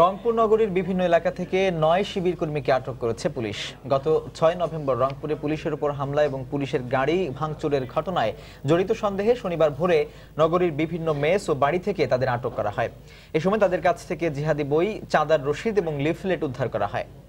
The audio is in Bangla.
রংপুর নগরীর বিভিন্ন এলাকা থেকে নয় শিবির কর্মীকে আটক করেছে পুলিশ গত ছয় নভেম্বর রংপুরে পুলিশের উপর হামলা এবং পুলিশের গাড়ি ভাঙচুরের ঘটনায় জড়িত সন্দেহে শনিবার ভোরে নগরীর বিভিন্ন মেস ও বাড়ি থেকে তাদের আটক করা হয় এ সময় তাদের কাছ থেকে জিহাদি বই চাঁদার রশিদ এবং লিফলেট উদ্ধার করা হয়